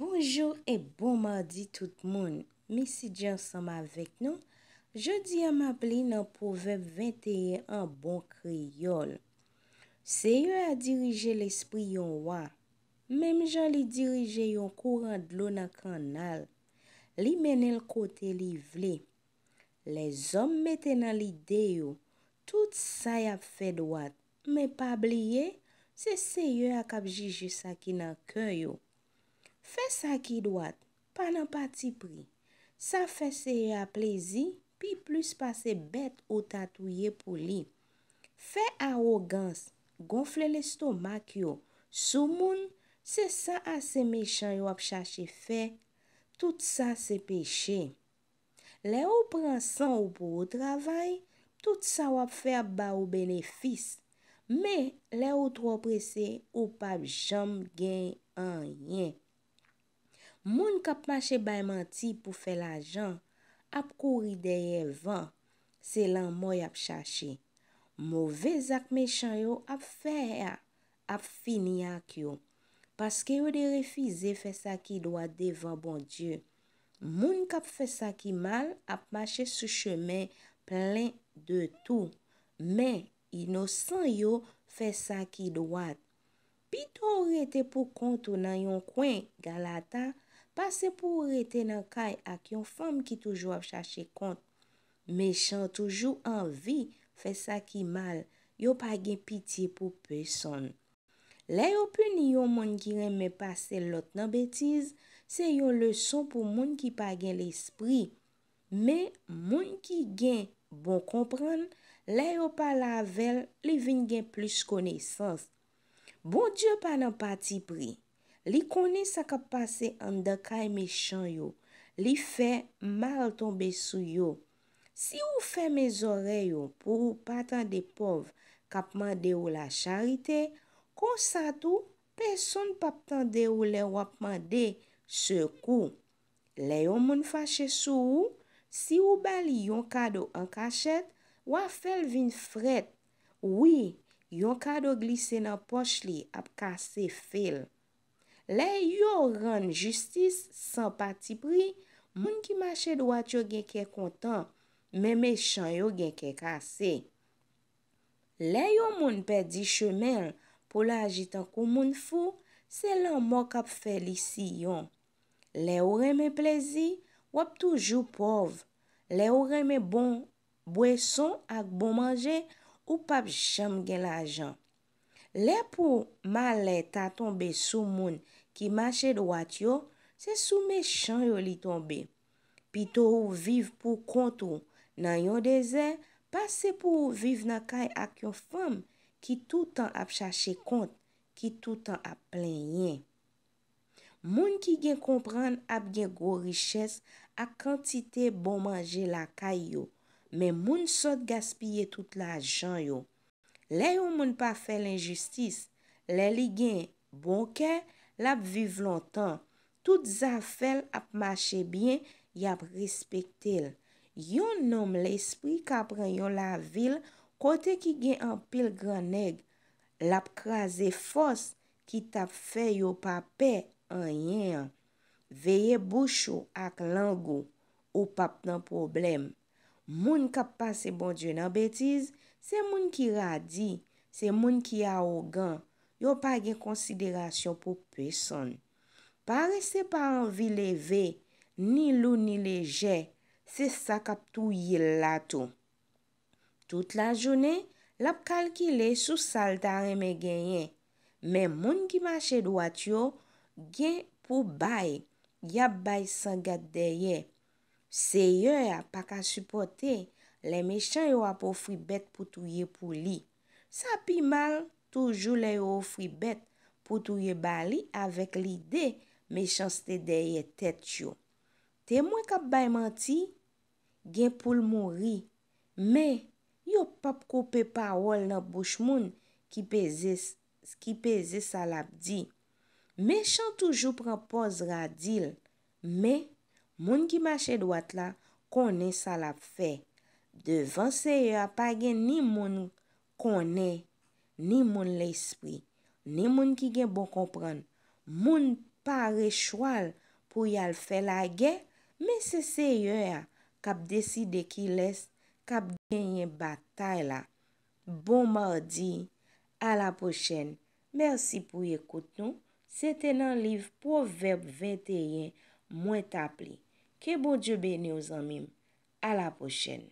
Bonjou e bon mardi tout moun, misi djan sam avek nou, jodi a map li nan pouvep 21 an bon kriyol. Se yo a dirije l'espri yon wa, mem jan li dirije yon kouran dlo nan kanal, li menel kote li vli. Le zom meten nan li deyo, tout sa yap fed wad, men pa bliye, se se yo a kapji jisa ki nan kanyo. Fè sa ki doat, pa nan pati pri. Sa fè seye a plezi, pi plus pa se bet ou tatouye pou li. Fè arogans, gonfle lestomak yo, sou moun, se sa ase mechany wap chache fè, tout sa se peche. Le ou pran san ou pou ou travay, tout sa wap fè ba ou benefis. Me, le ou tro prese ou pa jom gen anye. Moun kap mache baymantip pou fe la jan, ap kouri deye van, se lan mou yap chache. Mouvez ak mechanyo ap fe a, ap fini ak yo. Paske yo de refize fe sa ki doa devan bon die. Moun kap fe sa ki mal, ap mache su cheme plen de tou. Men, inosan yo fe sa ki doa. Pi tou rete pou kontou nan yon kwen galata, pa se pou rete nan kay ak yon fom ki toujou ap chache kont. Mechant toujou an vi, fe sa ki mal, yo pa gen piti pou peson. Le yo puni yon moun ki reme pa se lot nan betiz, se yon leson pou moun ki pa gen l'espri. Me moun ki gen, bon kompran, le yo pa lavel, li vin gen plus koneysans. Bon diyo pa nan pati pri. Li konen sa kap pase an dekay me chan yo, li fe mal tombe sou yo. Si ou fe me zore yo pou patan de pov kapman de ou la charite, konsa tou, peson pap tan de ou le wapman de, se kou. Le yon moun fache sou ou, si ou bali yon kado an kachet, wafel vin fret. Ou yon kado glise nan poch li ap kase fel. Le yo ran justis san pati pri, moun ki mached wat yo genke kontan, men me chan yo genke kase. Le yo moun pedi chemen pou la ajitankou moun fou, se lan mok ap felisi yon. Le ore me plezi, wap toujou pov. Le ore me bon bweson ak bon manje, ou pap jem gen la jan. Le pou malet atonbe sou moun, ki mache do at yo, se sou me chan yo li tombe. Pi tou ou viv pou kont ou, nan yon dezen, pase pou ou viv nan kay ak yon fam, ki toutan ap chache kont, ki toutan ap plen yen. Moun ki gen kompran ap gen gwo riches, ak kantite bon manje la kay yo, men moun sot gaspye tout la jan yo. Le yo moun pa fe l'injustis, le li gen bon kè, Lap vive lontan. Tout zafel ap mache bien, yap respekte l. Yon nom l espri kapren yon la vil, kote ki gen an pil gran neg. Lap kraze fos ki tap fe yon pape an yen. Veye bouchou ak langou, ou pap nan problem. Moun kap pase bon djou nan betiz, se moun ki radi. Se moun ki aogan. Yo pa gen konsiderasyon pou peson. Pa rese pa anvi leve, ni lou ni leje, se sa kap tou yil la tou. Tout la jounen, lap kalkile sou sal ta reme genyen. Men moun ki manche dwat yo, gen pou bay, yap bay sangat deye. Se yo ya, pa ka suporte, le mechan yo apou fribet pou tou yil pou li. Sa pi mal pou. Toujou le yo ofri bet pou tou ye bali avek li de mechans te deye tet yo. Te mwen kap bayman ti gen pou l moun ri. Me, yo pap kope parol nan bouch moun ki peze salap di. Mechans toujou pran poz radil. Me, moun ki mache dwat la konen salap fe. Devan se yo apagen ni moun konen. Ni moun l'esprit, ni moun ki gen bon kompran. Moun pa rechwal pou yal fe la gen, men se se yo ya kap desi de ki les, kap gen yen batay la. Bon mardi, a la pochen. Mersi pou yekout nou. Sete nan liv Proverb 21, mwen tap li. Ke bon djebe ni ouzan mim. A la pochen.